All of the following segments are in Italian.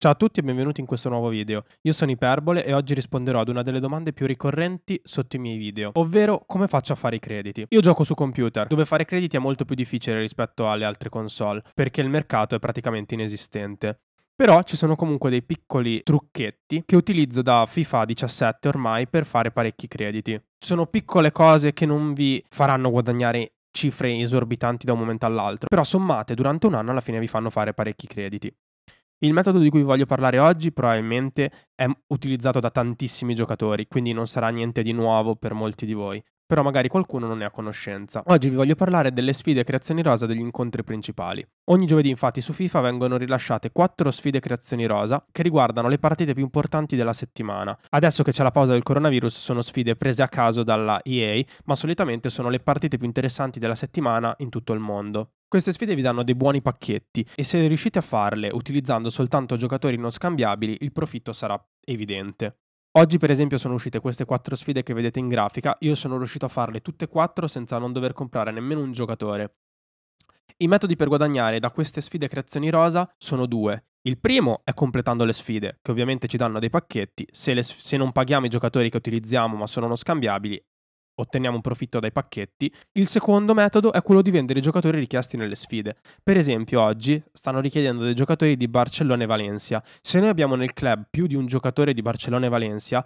Ciao a tutti e benvenuti in questo nuovo video. Io sono Iperbole e oggi risponderò ad una delle domande più ricorrenti sotto i miei video, ovvero come faccio a fare i crediti. Io gioco su computer, dove fare crediti è molto più difficile rispetto alle altre console, perché il mercato è praticamente inesistente. Però ci sono comunque dei piccoli trucchetti che utilizzo da FIFA 17 ormai per fare parecchi crediti. Sono piccole cose che non vi faranno guadagnare cifre esorbitanti da un momento all'altro, però sommate durante un anno alla fine vi fanno fare parecchi crediti. Il metodo di cui voglio parlare oggi probabilmente è utilizzato da tantissimi giocatori, quindi non sarà niente di nuovo per molti di voi, però magari qualcuno non ne ha conoscenza. Oggi vi voglio parlare delle sfide creazioni rosa degli incontri principali. Ogni giovedì infatti su FIFA vengono rilasciate 4 sfide creazioni rosa che riguardano le partite più importanti della settimana. Adesso che c'è la pausa del coronavirus sono sfide prese a caso dalla EA, ma solitamente sono le partite più interessanti della settimana in tutto il mondo. Queste sfide vi danno dei buoni pacchetti e se riuscite a farle utilizzando soltanto giocatori non scambiabili il profitto sarà evidente. Oggi per esempio sono uscite queste quattro sfide che vedete in grafica, io sono riuscito a farle tutte e quattro senza non dover comprare nemmeno un giocatore. I metodi per guadagnare da queste sfide creazioni rosa sono due. Il primo è completando le sfide, che ovviamente ci danno dei pacchetti, se, le, se non paghiamo i giocatori che utilizziamo ma sono non scambiabili otteniamo un profitto dai pacchetti. Il secondo metodo è quello di vendere i giocatori richiesti nelle sfide. Per esempio, oggi stanno richiedendo dei giocatori di Barcellona e Valencia. Se noi abbiamo nel club più di un giocatore di Barcellona e Valencia,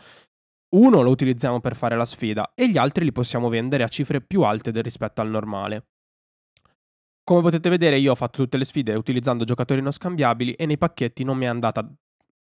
uno lo utilizziamo per fare la sfida e gli altri li possiamo vendere a cifre più alte del rispetto al normale. Come potete vedere io ho fatto tutte le sfide utilizzando giocatori non scambiabili e nei pacchetti non mi è andata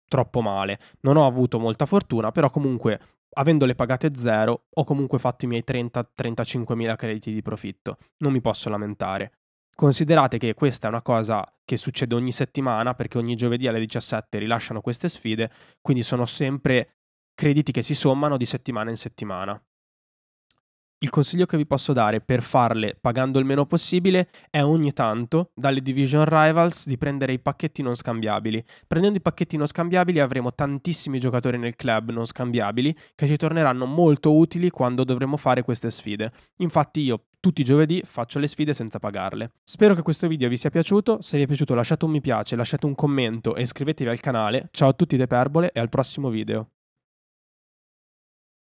troppo male. Non ho avuto molta fortuna, però comunque avendole pagate zero, ho comunque fatto i miei 30-35 mila crediti di profitto. Non mi posso lamentare. Considerate che questa è una cosa che succede ogni settimana perché ogni giovedì alle 17 rilasciano queste sfide, quindi sono sempre crediti che si sommano di settimana in settimana. Il consiglio che vi posso dare per farle pagando il meno possibile è ogni tanto dalle Division Rivals di prendere i pacchetti non scambiabili. Prendendo i pacchetti non scambiabili avremo tantissimi giocatori nel club non scambiabili che ci torneranno molto utili quando dovremo fare queste sfide. Infatti io tutti i giovedì faccio le sfide senza pagarle. Spero che questo video vi sia piaciuto, se vi è piaciuto lasciate un mi piace, lasciate un commento e iscrivetevi al canale. Ciao a tutti Deperbole e al prossimo video.